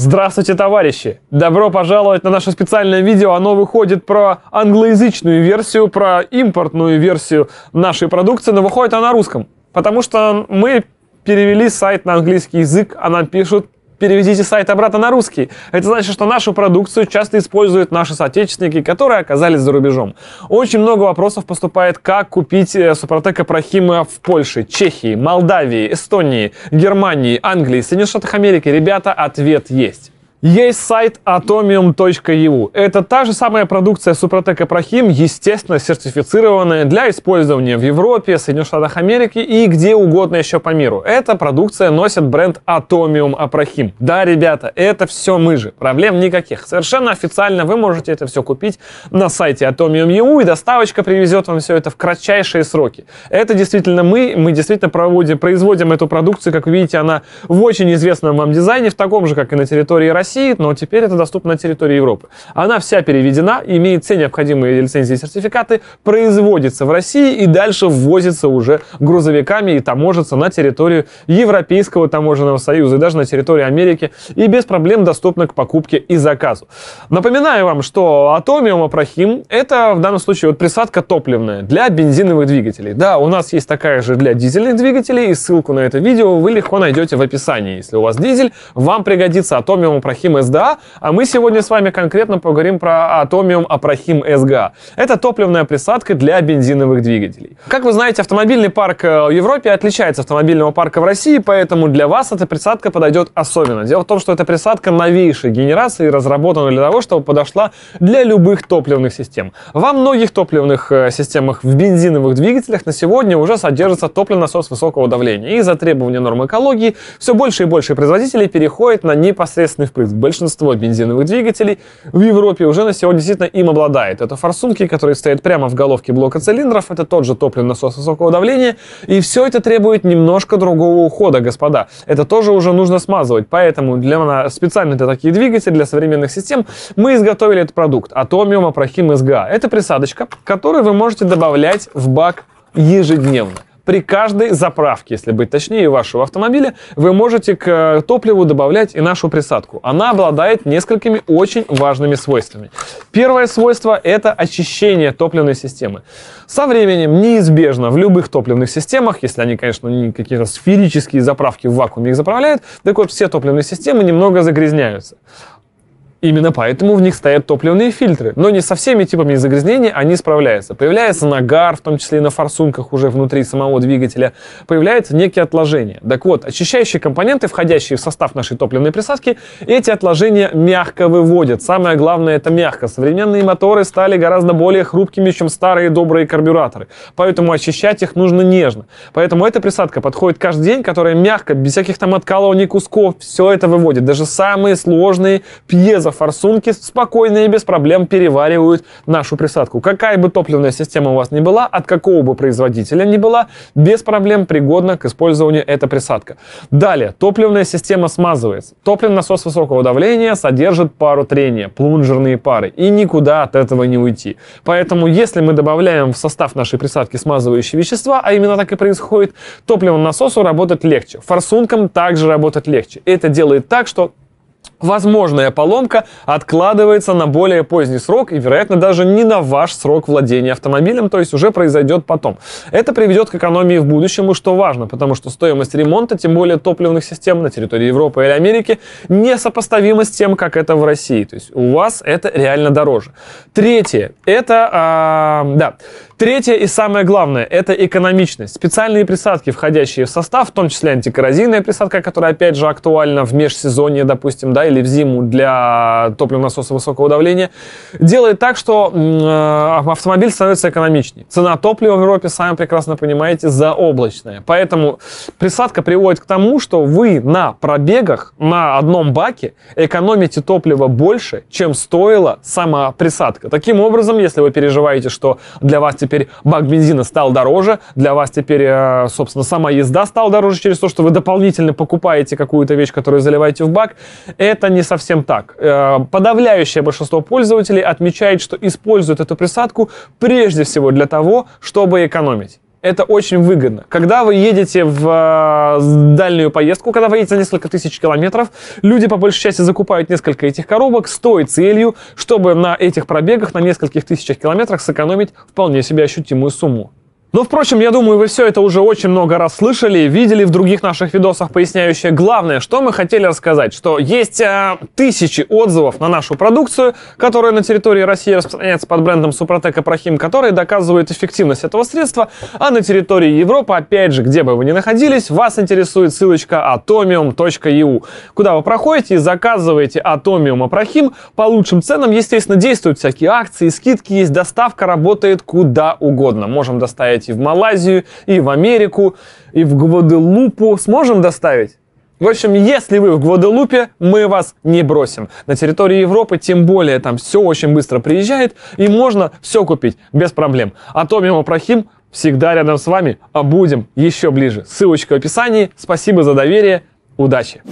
Здравствуйте, товарищи! Добро пожаловать на наше специальное видео. Оно выходит про англоязычную версию, про импортную версию нашей продукции, но выходит она на русском. Потому что мы перевели сайт на английский язык, а нам пишут переведите сайт обратно на русский. Это значит, что нашу продукцию часто используют наши соотечественники, которые оказались за рубежом. Очень много вопросов поступает, как купить э, Супротека Прохима в Польше, Чехии, Молдавии, Эстонии, Германии, Англии, Соединенных Штатах Америки. Ребята, ответ есть. Есть сайт atomium.eu. Это та же самая продукция Супротека Прохим, естественно, сертифицированная для использования в Европе, Соединенных Штатах Америки и где угодно еще по миру. Эта продукция носит бренд Atomium Aprохим. Да, ребята, это все мы же. Проблем никаких. Совершенно официально вы можете это все купить на сайте Atomium.eu и доставочка привезет вам все это в кратчайшие сроки. Это действительно мы. Мы действительно проводим, производим эту продукцию. Как видите, она в очень известном вам дизайне, в таком же, как и на территории России России, но теперь это доступно на территории Европы. Она вся переведена, имеет все необходимые лицензии и сертификаты, производится в России и дальше ввозится уже грузовиками и таможится на территорию Европейского таможенного союза и даже на территории Америки и без проблем доступна к покупке и заказу. Напоминаю вам, что Атомиум Апрахим это в данном случае вот присадка топливная для бензиновых двигателей. Да, у нас есть такая же для дизельных двигателей и ссылку на это видео вы легко найдете в описании. Если у вас дизель, вам пригодится Атомиум Апрахим Апрахим СДА, а мы сегодня с вами конкретно поговорим про Атомиум Апрахим СГА. Это топливная присадка для бензиновых двигателей. Как вы знаете, автомобильный парк э, в Европе отличается от автомобильного парка в России, поэтому для вас эта присадка подойдет особенно. Дело в том, что эта присадка новейшей генерации разработана для того, чтобы подошла для любых топливных систем. Во многих топливных э, системах в бензиновых двигателях на сегодня уже содержится топливный насос высокого давления. И из-за требования норм экологии все больше и больше производителей переходит на непосредственный впрыск большинство бензиновых двигателей в Европе уже на сегодня действительно им обладает. Это форсунки, которые стоят прямо в головке блока цилиндров, это тот же топливный насос высокого давления, и все это требует немножко другого ухода, господа. Это тоже уже нужно смазывать, поэтому для, специально для таких двигателей, для современных систем, мы изготовили этот продукт Atomium Aprachim SGA. Это присадочка, которую вы можете добавлять в бак ежедневно. При каждой заправке, если быть точнее, вашего автомобиля, вы можете к э, топливу добавлять и нашу присадку. Она обладает несколькими очень важными свойствами. Первое свойство – это очищение топливной системы. Со временем неизбежно в любых топливных системах, если они, конечно, не какие-то сферические заправки в вакууме их заправляют, так вот все топливные системы немного загрязняются. Именно поэтому в них стоят топливные фильтры. Но не со всеми типами загрязнений они справляются. Появляется нагар, в том числе и на форсунках уже внутри самого двигателя. Появляются некие отложения. Так вот, очищающие компоненты, входящие в состав нашей топливной присадки, эти отложения мягко выводят. Самое главное это мягко. Современные моторы стали гораздо более хрупкими, чем старые добрые карбюраторы. Поэтому очищать их нужно нежно. Поэтому эта присадка подходит каждый день, которая мягко, без всяких там откалываний кусков, все это выводит. Даже самые сложные пьезо газа форсунки спокойно и без проблем переваривают нашу присадку. Какая бы топливная система у вас ни была, от какого бы производителя ни была, без проблем пригодна к использованию эта присадка. Далее, топливная система смазывается. Топливный насос высокого давления содержит пару трения, плунжерные пары, и никуда от этого не уйти. Поэтому, если мы добавляем в состав нашей присадки смазывающие вещества, а именно так и происходит, топливному насосу работать легче. Форсункам также работать легче. Это делает так, что Возможная поломка откладывается на более поздний срок и, вероятно, даже не на ваш срок владения автомобилем, то есть уже произойдет потом. Это приведет к экономии в будущем, и что важно, потому что стоимость ремонта, тем более топливных систем на территории Европы или Америки, несопоставима с тем, как это в России. То есть у вас это реально дороже. Третье, это, а, да, Третье и самое главное – это экономичность. Специальные присадки, входящие в состав, в том числе антикоррозийная присадка, которая, опять же, актуальна в межсезонье, допустим, да, или в зиму для топливного насоса высокого давления, делает так, что э, автомобиль становится экономичнее. Цена топлива в Европе, сами прекрасно понимаете, заоблачная. Поэтому присадка приводит к тому, что вы на пробегах на одном баке экономите топливо больше, чем стоила сама присадка. Таким образом, если вы переживаете, что для вас теперь бак бензина стал дороже, для вас теперь, э, собственно, сама езда стала дороже через то, что вы дополнительно покупаете какую-то вещь, которую заливаете в бак, это это не совсем так. Э, подавляющее большинство пользователей отмечает, что используют эту присадку прежде всего для того, чтобы экономить. Это очень выгодно. Когда вы едете в э, дальнюю поездку, когда вы едете за несколько тысяч километров, люди по большей части закупают несколько этих коробок с той целью, чтобы на этих пробегах на нескольких тысячах километрах сэкономить вполне себе ощутимую сумму. Но, ну, впрочем, я думаю, вы все это уже очень много раз слышали, видели в других наших видосах, поясняющие главное, что мы хотели рассказать, что есть э, тысячи отзывов на нашу продукцию, которая на территории России распространяется под брендом Супротек и Прохим, которые доказывают эффективность этого средства, а на территории Европы, опять же, где бы вы ни находились, вас интересует ссылочка atomium.eu, куда вы проходите и заказываете Atomium Прохим по лучшим ценам, естественно, действуют всякие акции, скидки есть, доставка работает куда угодно, можем доставить доставить и в Малайзию, и в Америку, и в Гваделупу. Сможем доставить? В общем, если вы в Гваделупе, мы вас не бросим. На территории Европы, тем более, там все очень быстро приезжает, и можно все купить без проблем. А то мимо Прохим всегда рядом с вами, а будем еще ближе. Ссылочка в описании. Спасибо за доверие. Удачи!